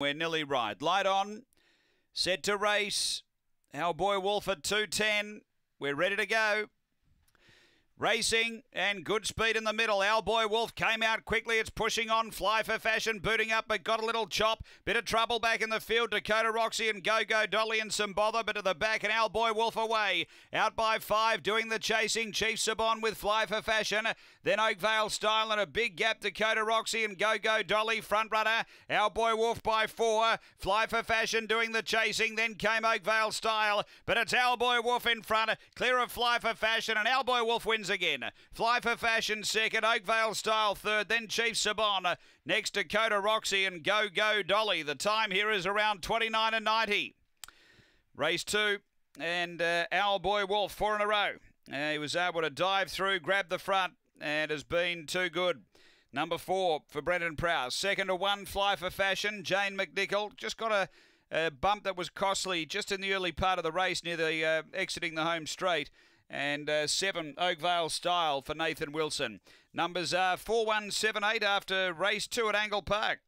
We're nearly right. Light on. Set to race. Our boy Wolford 210. We're ready to go. Racing and good speed in the middle. Our boy Wolf came out quickly. It's pushing on. Fly for fashion, booting up, but got a little chop. Bit of trouble back in the field. Dakota Roxy and Go Go Dolly and some bother, but to the back and our boy Wolf away. Out by five, doing the chasing. Chief Sabon with Fly for fashion. Then Oakvale Style and a big gap. Dakota Roxy and Go Go Dolly front runner. Our boy Wolf by four. Fly for fashion doing the chasing. Then came Oakvale Style, but it's our boy Wolf in front. Clear of Fly for fashion and our boy Wolf wins wins again. Fly for Fashion second, Oakvale Style third, then Chief Sabon. Next Dakota Roxy and Go Go Dolly. The time here is around 29 and 90. Race two and uh, Boy Wolf four in a row. Uh, he was able to dive through, grab the front, and has been too good. Number four for Brendan Prowse. Second to one, Fly for Fashion. Jane McNichol just got a, a bump that was costly just in the early part of the race near the uh, exiting the home straight and uh, seven Oakvale Style for Nathan Wilson. Numbers are 4178 after race two at Angle Park.